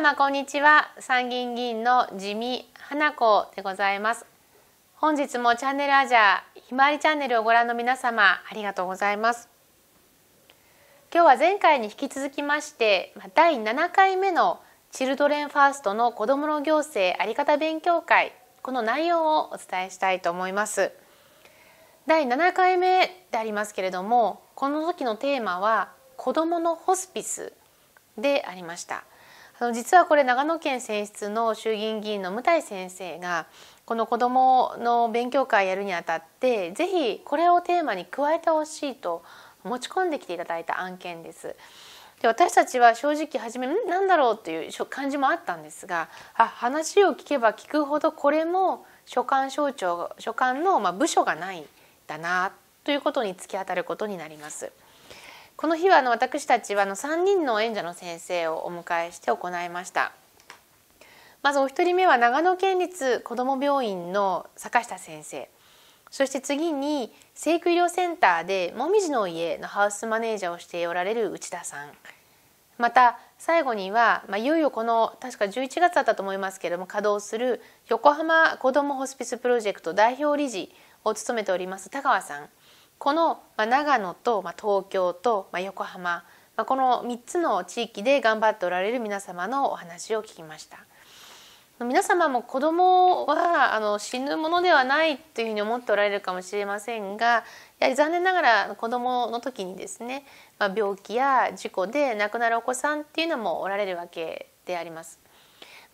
様こんにちは参議院議員の地味花子でございます本日もチャンネルアジアひまわりチャンネルをご覧の皆様ありがとうございます今日は前回に引き続きまして第7回目のチルドレンファーストの子どもの行政あり方勉強会この内容をお伝えしたいと思います第7回目でありますけれどもこの時のテーマは子どものホスピスでありましたその実はこれ長野県選出の衆議院議員の向井先生がこの子どもの勉強会やるにあたってぜひこれをテーマに加えてほしいと持ち込んできていただいた案件です。で私たちは正直初め何だろうという感じもあったんですがあ話を聞けば聞くほどこれも所管省庁所管のまあ部署がないだなということに突き当たることになります。この日はあの私たちはあの3人の演者の先生をお迎えして行いましたまずお一人目は長野県立こども病院の坂下先生そして次に生育医療センターでもみじの家のハウスマネージャーをしておられる内田さんまた最後には、まあ、いよいよこの確か11月だったと思いますけれども稼働する横浜こどもホスピスプロジェクト代表理事を務めております田川さんこの長野と東京と横浜この3つの地域で頑張っておられる皆様のお話を聞きました。皆様も子供はあの死ぬものではないというふうに思っておられるかもしれませんがやはり残念ながら子供の時にですね、まあ、病気や事故で亡くなるお子さんっていうのもおられるわけであります。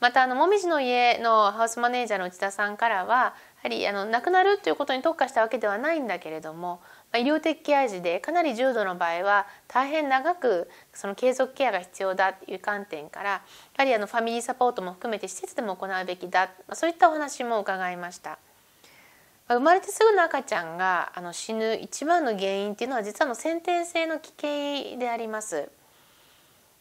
またあのもみじの家のハウスマネージャーの内田さんからははりあの亡くなるということに特化したわけではないんだけれども医療的ケア児でかなり重度の場合は大変長くその継続ケアが必要だという観点からやはりあのファミリーサポートも含めて施設でも行うべきだそういったお話も伺いました。生まれてすぐの赤ちゃんがあの死ぬ一番の原因っていうのは実はの先天性の危険であります。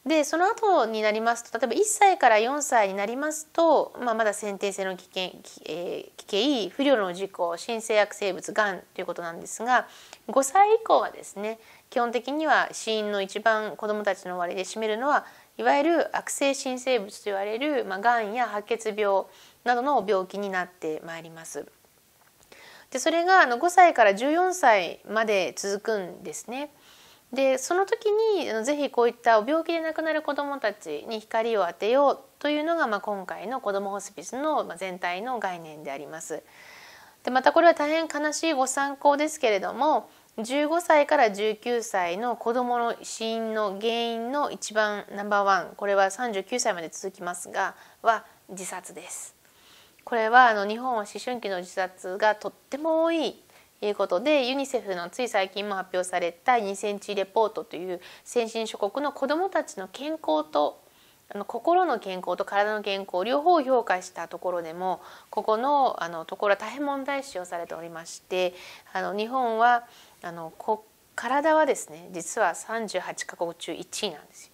でその後になりますと例えば1歳から4歳になりますと、まあ、まだ先天性の危険、えー、危険不慮の事故新生薬生物がんということなんですが5歳以降はですね基本的には死因の一番子どもたちの割で占めるのはいわゆる悪性新生物と言われる、まあ、がんや白血病などの病気になってまいります。でそれがあの5歳から14歳まで続くんですね。でその時にぜひこういった病気で亡くなる子どもたちに光を当てようというのが、まあ、今回の子どもホスピスの全体の概念であります。でまたこれは大変悲しいご参考ですけれども15歳から19歳の子どもの死因の原因の一番ナンバーワンこれは39歳まで続きますがは自殺です。これはあの日本は思春期の自殺がとっても多いいうことでユニセフのつい最近も発表された2000レポートという先進諸国の子どもたちの健康とあの心の健康と体の健康両方を評価したところでもここのあのところは大変問題視をされておりましてあの日本はあの体はですね実は38カ国中1位なんですよ。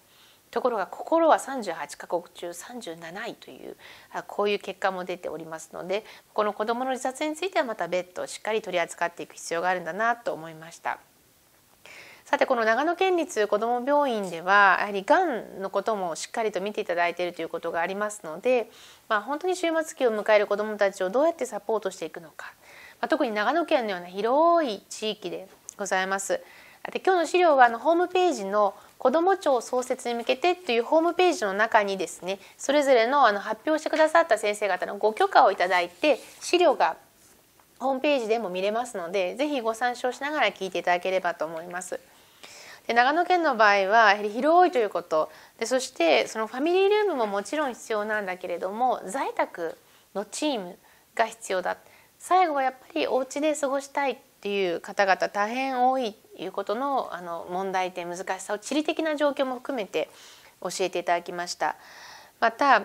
ところが心は38カ国中37位というこういう結果も出ておりますのでこの子どもの自殺についてはまた別途しっかり取り扱っていく必要があるんだなと思いました。さてこの長野県立こども病院ではやはりがんのこともしっかりと見ていただいているということがありますので、まあ、本当に終末期を迎える子どもたちをどうやってサポートしていくのか、まあ、特に長野県のような広い地域でございます。で今日の資料はあのホームページの子ども庁創設に向けてというホームページの中にですねそれぞれのあの発表してくださった先生方のご許可をいただいて資料がホームページでも見れますので是非ご参照しながら聞いていただければと思います。で長野県の場合はやはり広いということでそしてそのファミリールームももちろん必要なんだけれども在宅のチームが必要だ最後はやっぱりお家で過ごしたいっていう方々大変多いいうことのあの問題点難しさを地理的な状況も含めて教えていただきました。また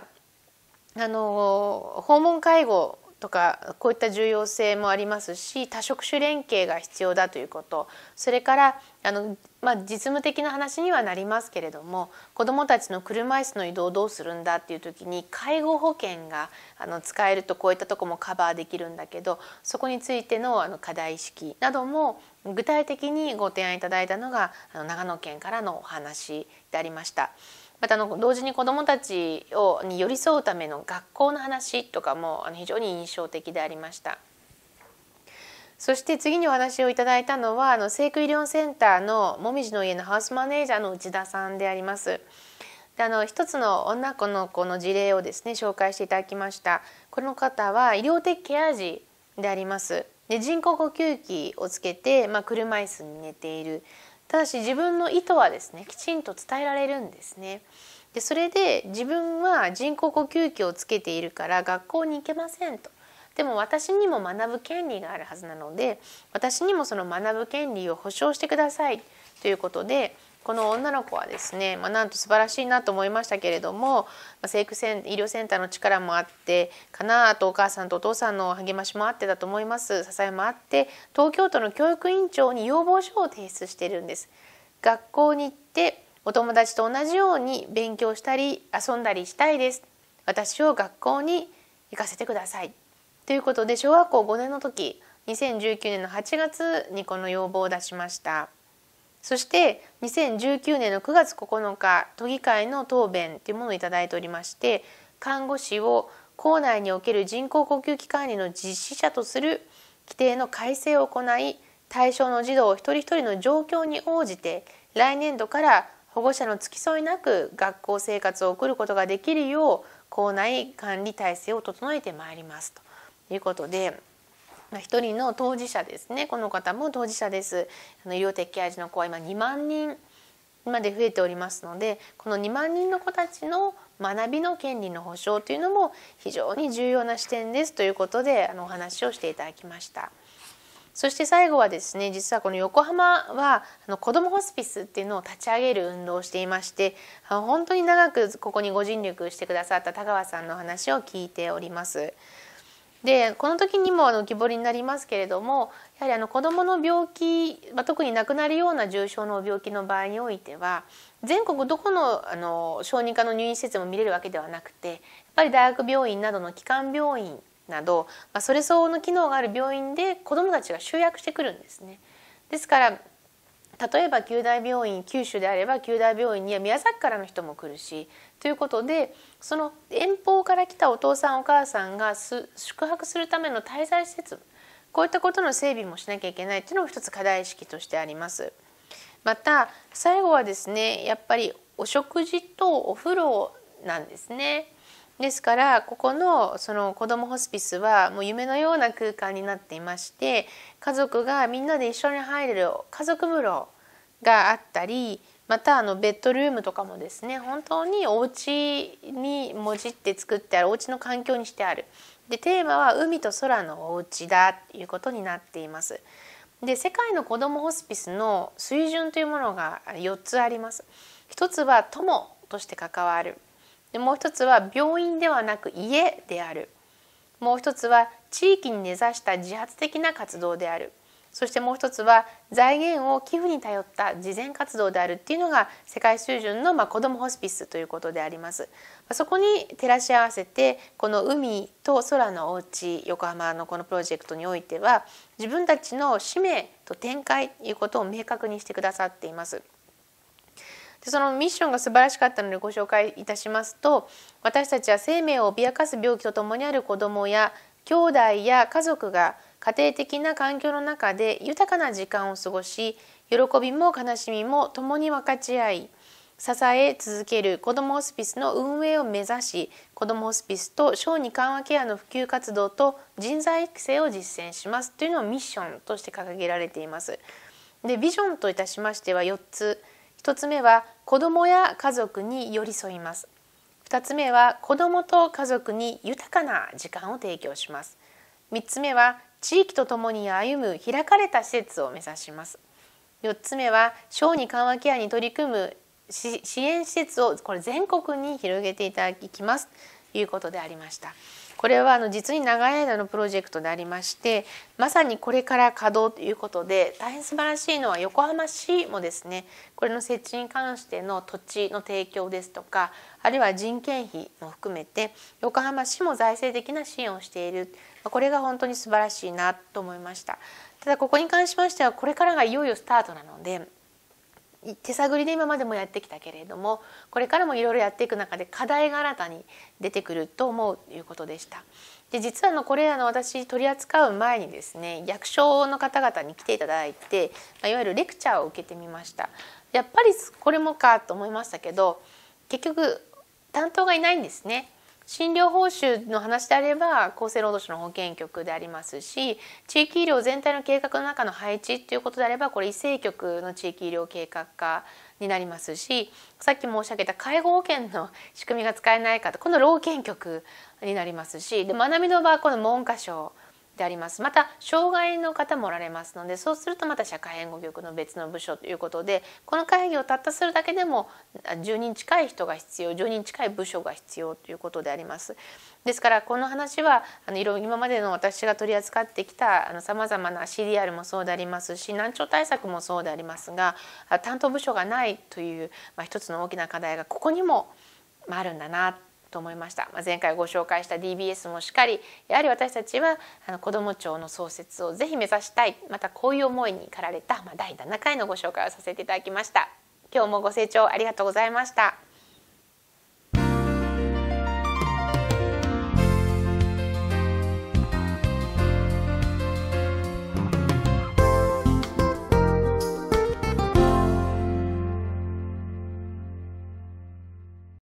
あの訪問介護とかこういった重要性もありますし多職種連携が必要だということそれからあの、まあ、実務的な話にはなりますけれども子どもたちの車椅子の移動をどうするんだっていう時に介護保険があの使えるとこういったとこもカバーできるんだけどそこについてのあの課題意識なども具体的にご提案いただいたのがあの長野県からのお話でありました。またあの同時に子どもたちをに寄り添うための学校の話とかもあの非常に印象的でありました。そして次にお話をいただいたのはあの生育医療センターのもみじの家のハウスマネージャーの内田さんであります。であの一つの女の子の子の事例をですね紹介していただきました。この方は医療的ケア児であります。で人工呼吸器をつけて、まあ、車椅子に寝ている。ただし自分の意図はですねきちんと伝えられるんですね。でそれで自分は人工呼吸器をつけているから学校に行けませんと。でも私にも学ぶ権利があるはずなので私にもその学ぶ権利を保障してくださいということでこの女の子はですね、まあ、なんと素晴らしいなと思いましたけれども、まあ、生育セン医療センターの力もあってかなあとお母さんとお父さんの励ましもあってだと思います支えもあって東京都の教育委員長に要望書を提出してるんです。学校に行ってお友達と同じように勉強したり遊んだりしたいです。私を学校に行かせてください。ということで小学校5年の時2019年の8月にこの要望を出しました。そして2019年の9月9日都議会の答弁というものを頂いておりまして看護師を校内における人工呼吸器管理の実施者とする規定の改正を行い対象の児童一人一人の状況に応じて来年度から保護者の付き添いなく学校生活を送ることができるよう校内管理体制を整えてまいりますということで一人の当事者ですねこの方も当事者ですあの医療的ケア児の子は今2万人まで増えておりますのでこの2万人の子たちの学びの権利の保障というのも非常に重要な視点ですということであのお話をしていただきました。そして最後はですね実はこの横浜はあの子どもホスピスっていうのを立ち上げる運動をしていまして本当に長くここにご尽力してくださった田川さんの話を聞いております。でこの時にもあの浮き彫りになりますけれどもやはりあの子どもの病気、まあ、特に亡くなるような重症の病気の場合においては全国どこのあの小児科の入院施設も見れるわけではなくてやっぱり大学病院などの基幹病院など、まあ、それ相応の機能がある病院で子どもたちが集約してくるんですね。ですから例えば九大病院九州であれば九大病院には宮崎からの人も来るしということでその遠方から来たお父さんお母さんが宿泊するための滞在施設こういったことの整備もしなきゃいけないというのも一つ課題意識としてあります。また最後はですねやっぱりお食事とお風呂なんですね。ですからここのその子どもホスピスはもう夢のような空間になっていまして家族がみんなで一緒に入れる家族風呂があったりまたあのベッドルームとかもですね本当にお家にもじって作ってあるお家の環境にしてあるでテーマは「海と空のお家だということになっています。で世界の子どもホスピスの水準というものが4つあります。一つは友として関わるでもう一つは病院ではなく家であるもう一つは地域に根ざした自発的な活動であるそしてもう一つは財源を寄付に頼った慈善活動であるっていうのが世界水準のまあ子どもホスピスということでありますそこに照らし合わせてこの海と空のおうち横浜のこのプロジェクトにおいては自分たちの使命と展開ということを明確にしてくださっています。でそのミッションが素晴らしかったのでご紹介いたしますと私たちは生命を脅かす病気とともにある子どもや兄弟や家族が家庭的な環境の中で豊かな時間を過ごし喜びも悲しみも共に分かち合い支え続ける子どもホスピスの運営を目指し子どもホスピスと小児緩和ケアの普及活動と人材育成を実践しますというのをミッションとして掲げられています。でビジョンといたしましては4つ1つ目は子供や家族に寄り添います2つ目は子供と家族に豊かな時間を提供します3つ目は地域とともに歩む開かれた施設を目指します4つ目は小児緩和ケアに取り組む支援施設をこれ全国に広げていただきますということでありました。これはあの実に長い間のプロジェクトでありましてまさにこれから稼働ということで大変素晴らしいのは横浜市もですねこれの設置に関しての土地の提供ですとかあるいは人件費も含めて横浜市も財政的な支援をしているこれが本当に素晴らしいなと思いました。ただここに関しましてはこれからがいよいよスタートなので手探りで今までもやってきたけれどもこれからもいろいろやっていく中で課題が新たに出てくると思うということでした。で実はのこれらの私取り扱う前にですね役所の方々に来ていただいていわゆるレクチャーを受けてみましたやっぱりこれもかと思いましたけど結局担当がいないんですね診療報酬の話であれば厚生労働省の保健局でありますし地域医療全体の計画の中の配置っていうことであればこれ医政局の地域医療計画課になりますしさっき申し上げた介護保険の仕組みが使えないかとこの老健局になりますしで学びの場はこの文科省でありますまた障害の方もおられますのでそうするとまた社会援護局の別の部署ということでこの会議をたったするだけでも10人近い人が必要10人近い部署が必要ということであります。ですからこの話はあの今までの私が取り扱ってきたさまざまな CDR もそうでありますし難聴対策もそうでありますが担当部署がないという、まあ、一つの大きな課題がここにもあるんだなと思いました、まあ、前回ご紹介した DBS もしっかりやはり私たちはあの子ども庁の創設をぜひ目指したいまたこういう思いに駆られた、まあ、第7回のご紹介をさせていただきました今日もご清聴ありがとうございました。